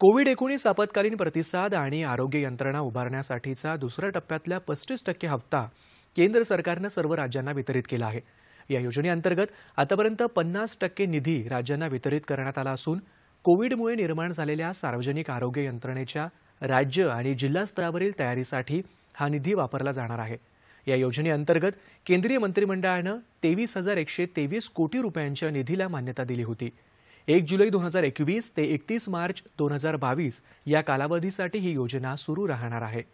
Covid एकोणीस आपत्कालीन प्रतिसाद आणि आरोग्य यंत्रणा उभारण्यासाठीचा दुसऱ्या टप्प्यातल्या पस्तीस टक्के हप्ता केंद्र सरकारनं सर्व राज्यांना वितरित केला आहे या योजनेअंतर्गत आतापर्यंत पन्नास टक्के निधी राज्यांना वितरित करण्यात आला असून कोविडमुळे निर्माण झालेल्या सार्वजनिक आरोग्य यंत्रणेच्या राज्य आणि जिल्हा स्तरावरील तयारीसाठी हा निधी वापरला जाणार आहे या योजनेअंतर्गत केंद्रीय मंत्रिमंडळानं तेवीस हजार एकशे तेवीस कोटी रुपयांच्या निधीला मान्यता दिली होती एक जुलै दोन हजार एकवीस ते एकतीस मार्च दोन हजार बावीस या कालावधीसाठी ही योजना सुरू राहणार आहे